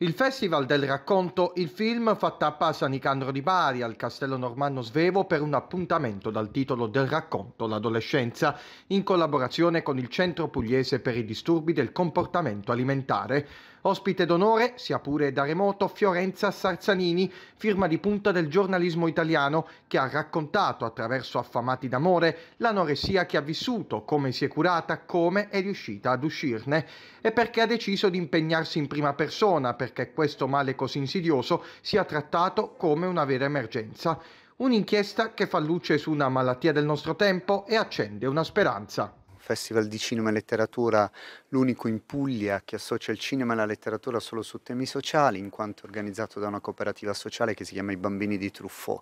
Il Festival del racconto Il film fatta a Pasa Nicandro di Bari al Castello Normanno Svevo per un appuntamento dal titolo Del racconto l'adolescenza in collaborazione con il Centro Pugliese per i disturbi del comportamento alimentare. Ospite d'onore, sia pure da remoto, Fiorenza Sarzanini, firma di punta del giornalismo italiano che ha raccontato attraverso Affamati d'amore l'anoressia che ha vissuto, come si è curata, come è riuscita ad uscirne e perché ha deciso di impegnarsi in prima persona per perché questo male così insidioso sia trattato come una vera emergenza. Un'inchiesta che fa luce su una malattia del nostro tempo e accende una speranza. Festival di Cinema e Letteratura, l'unico in Puglia che associa il cinema e la letteratura solo su temi sociali, in quanto organizzato da una cooperativa sociale che si chiama I Bambini di Truffaut.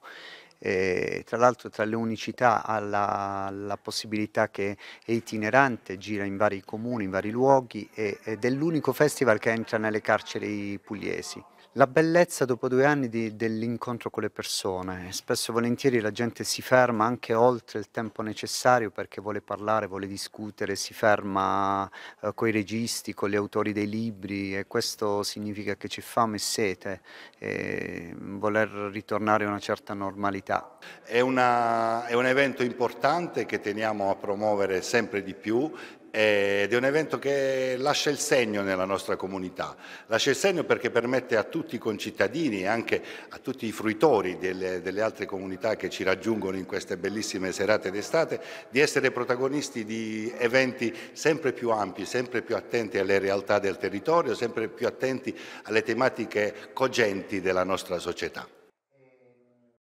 E, tra l'altro tra le unicità ha la, la, possibilità che è itinerante, gira in vari comuni, in vari luoghi e, ed è l'unico festival che entra nelle carceri pugliesi. La bellezza dopo due anni di, dell'incontro con le persone, spesso e volentieri la gente si ferma anche oltre il tempo necessario perché vuole parlare, vuole discutere, si ferma eh, con i registi, con gli autori dei libri e questo significa che c'è fame e sete e voler ritornare a una certa normalità. È, una, è un evento importante che teniamo a promuovere sempre di più eh, ed è un evento che lascia il segno nella nostra comunità, lascia il segno perché permette a tutti i concittadini e anche a tutti i fruitori delle, delle altre comunità che ci raggiungono in queste bellissime serate d'estate di essere protagonisti di eventi sempre più ampi, sempre più attenti alle realtà del territorio, sempre più attenti alle tematiche cogenti della nostra società.